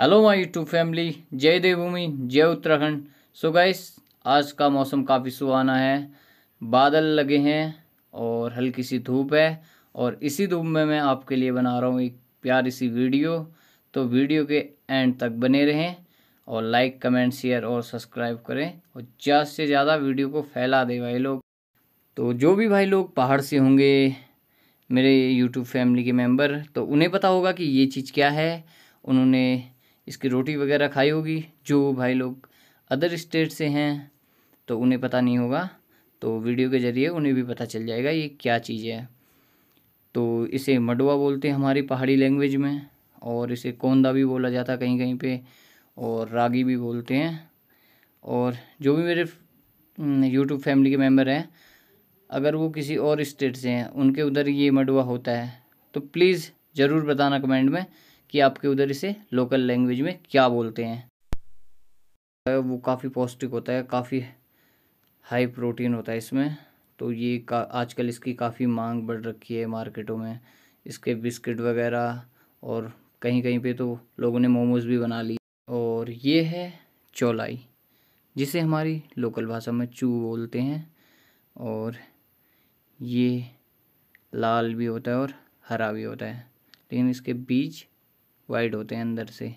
hello my YouTube family जय देवभूमि जय Uttarakhand so guys आज का मौसम काफ़ी सुहाना है बादल लगे हैं और हल्की सी धूप है और इसी धूप में मैं आपके लिए बना रहा हूँ एक प्यारी सी वीडियो तो वीडियो के एंड तक बने रहें और लाइक कमेंट शेयर और सब्सक्राइब करें और ज़्यादा से ज़्यादा वीडियो को फैला दें भाई लोग तो जो भी भाई लोग पहाड़ से होंगे मेरे यूट्यूब फैमिली के मेम्बर तो उन्हें पता होगा कि ये चीज़ क्या है उन्होंने इसकी रोटी वगैरह खाई होगी जो भाई लोग अदर स्टेट से हैं तो उन्हें पता नहीं होगा तो वीडियो के ज़रिए उन्हें भी पता चल जाएगा ये क्या चीज़ है तो इसे मडुआ बोलते हैं हमारी पहाड़ी लैंग्वेज में और इसे कोंदा भी बोला जाता है कहीं कहीं पे और रागी भी बोलते हैं और जो भी मेरे यूट्यूब हम्म, फैमिली के मेम्बर हैं अगर वो किसी और स्टेट से हैं उनके उधर ये मडुआ होता है तो प्लीज़ ज़रूर बताना कमेंट में कि आपके उधर इसे लोकल लैंग्वेज में क्या बोलते हैं वो काफ़ी पौष्टिक होता है काफ़ी हाई प्रोटीन होता है इसमें तो ये का आजकल इसकी काफ़ी मांग बढ़ रखी है मार्केटों में इसके बिस्किट वगैरह और कहीं कहीं पे तो लोगों ने मोमोज़ भी बना लिए और ये है चौलाई जिसे हमारी लोकल भाषा में चू बोलते हैं और ये लाल भी होता है और हरा भी होता है लेकिन इसके बीज वाइट होते हैं अंदर से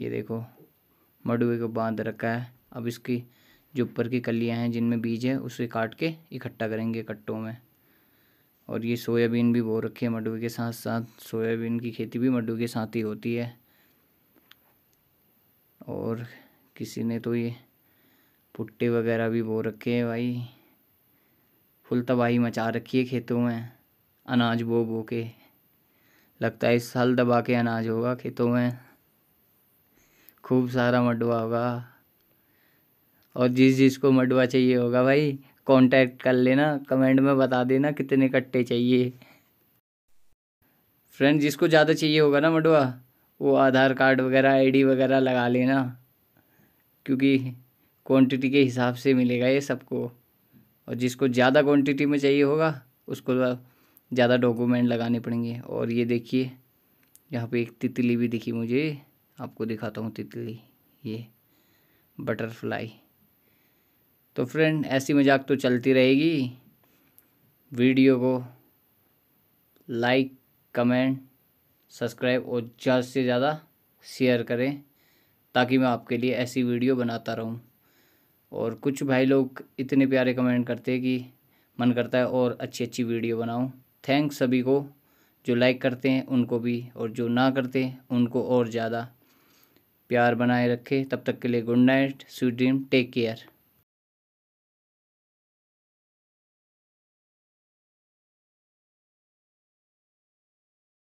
ये देखो मडुए को बांध रखा है अब इसकी जो ऊपर की कलियां हैं जिनमें बीज है उसे काट के इकट्ठा करेंगे कट्टों में और ये सोयाबीन भी बो रखी है मडुए के साथ साथ सोयाबीन की खेती भी मडुए के साथ ही होती है और किसी ने तो ये पुट्टे वगैरह भी बो रखे हैं भाई फुल तबाही मचा रखी है खेतों में अनाज बो बो के लगता है इस साल दबा के अनाज होगा खेतों में खूब सारा मडवा होगा और जिस जिस को मडवा चाहिए होगा भाई कांटेक्ट कर लेना कमेंट में बता देना कितने कट्टे चाहिए फ्रेंड जिसको ज़्यादा चाहिए होगा ना मडवा वो आधार कार्ड वगैरह आईडी वगैरह लगा लेना क्योंकि क्वांटिटी के हिसाब से मिलेगा ये सबको और जिसको ज़्यादा क्वांटिटी में चाहिए होगा उसको ज़्यादा डॉक्यूमेंट लगाने पड़ेंगे और ये देखिए यहाँ पे एक तितली भी दिखी मुझे आपको दिखाता हूँ तितली ये बटरफ्लाई तो फ्रेंड ऐसी मजाक तो चलती रहेगी वीडियो को लाइक कमेंट सब्सक्राइब और ज़्यादा से ज़्यादा शेयर करें ताकि मैं आपके लिए ऐसी वीडियो बनाता रहूं और कुछ भाई लोग इतने प्यारे कमेंट करते हैं कि मन करता है और अच्छी अच्छी वीडियो बनाऊं थैंक्स सभी को जो लाइक करते हैं उनको भी और जो ना करते हैं उनको और ज़्यादा प्यार बनाए रखें तब तक के लिए good night sweet dream take care